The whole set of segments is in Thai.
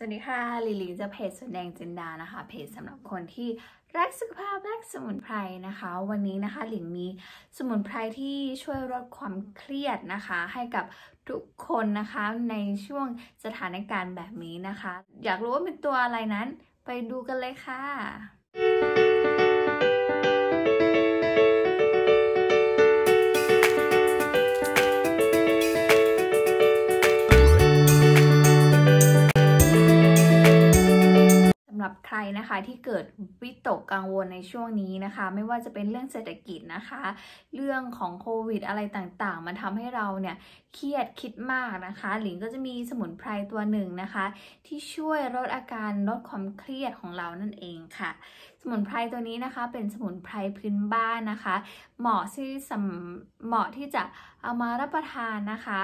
สวัสดีค่ะลิล่จะเพจสวนแดงจินดานะคะ เพจสำหรับคนที่รักสุขภาพรักสมุนไพรนะคะ วันนี้นะคะหลิงมีสมุนไพรที่ช่วยลดความเครียดนะคะ ให้กับทุกคนนะคะ ในช่วงสถานการณ์แบบนี้นะคะ อยากรู้ว่าเป็นตัวอะไรนั้น ไปดูกันเลยค่ะรับใครนะคะที่เกิดวิตกกังวลในช่วงนี้นะคะ ไม่ว่าจะเป็นเรื่องเศรษฐกิจนะคะ เรื่องของโควิดอะไรต่างๆ มันทำให้เราเนี่ย เครียดคิดมากนะคะ หลิงก็จะมีสมุนไพรตัวหนึ่งนะคะ ที่ช่วยลดอาการลดความเครียดของเรานั่นเองค่ะ สมุนไพรตัวนี้นะคะเป็นสมุนไพรพื้นบ้านนะคะ เหมาะที่เหมาะที่จะเอามารับประทานนะคะ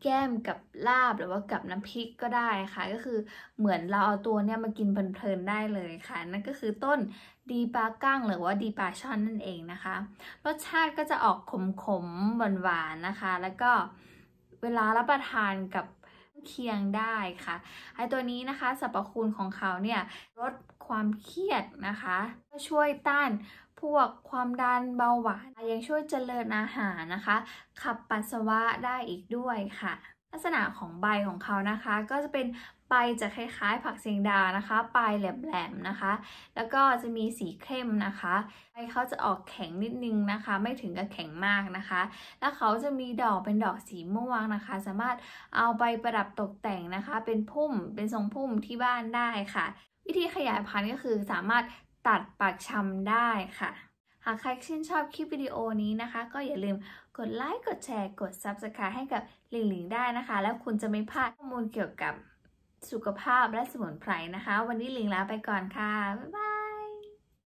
แก้มกับลาบหรือว่ากับน้ำพริกก็ได้ ค่ะก็คือเหมือนเราเอาตัวเนี้ยมากินเพลินๆได้เลยค่ะ นั่นก็คือต้นดีปลากั้งหรือว่าดีปลาช่อนนั่นเองนะคะ รสชาติก็จะออกขมๆหวานๆ นะคะ แล้วก็เวลารับประทานกับเคียงได้ค่ะไอตัวนี้นะคะสรรพคุณของเขาเนี่ยลดความเครียดนะคะช่วยต้านพวกความดันเบาหวาน ยังช่วยเจริญอาหารนะคะ ขับปัสสาวะได้อีกด้วยค่ะ ลักษณะของใบของเขานะคะ ก็จะเป็นใบจะคล้าย ๆ ผักเสียงดานะคะปลายแหลมๆนะคะ แล้วก็จะมีสีเข้มนะคะ ใบเขาจะออกแข็งนิดนึงนะคะ ไม่ถึงกับแข็งมากนะคะ แล้วเขาจะมีดอกเป็นดอกสีม่วงนะคะ สามารถเอาไปประดับตกแต่งนะคะ เป็นพุ่ม เป็นทรงพุ่มที่บ้านได้ค่ะวิธีขยายพันธุ์ก็คือสามารถตัดปากชำได้ค่ะ หากใครชื่นชอบคลิปวิดีโอนี้นะคะ ก็อย่าลืมกดไลค์กดแชร์ กด Subscribe ให้กับหลิงหลิงได้นะคะ แล้วคุณจะไม่พลาดข้อมูลเกี่ยวกับสุขภาพและสมุนไพรนะคะ วันนี้หลิงลาไปก่อนค่ะบ๊ายบาย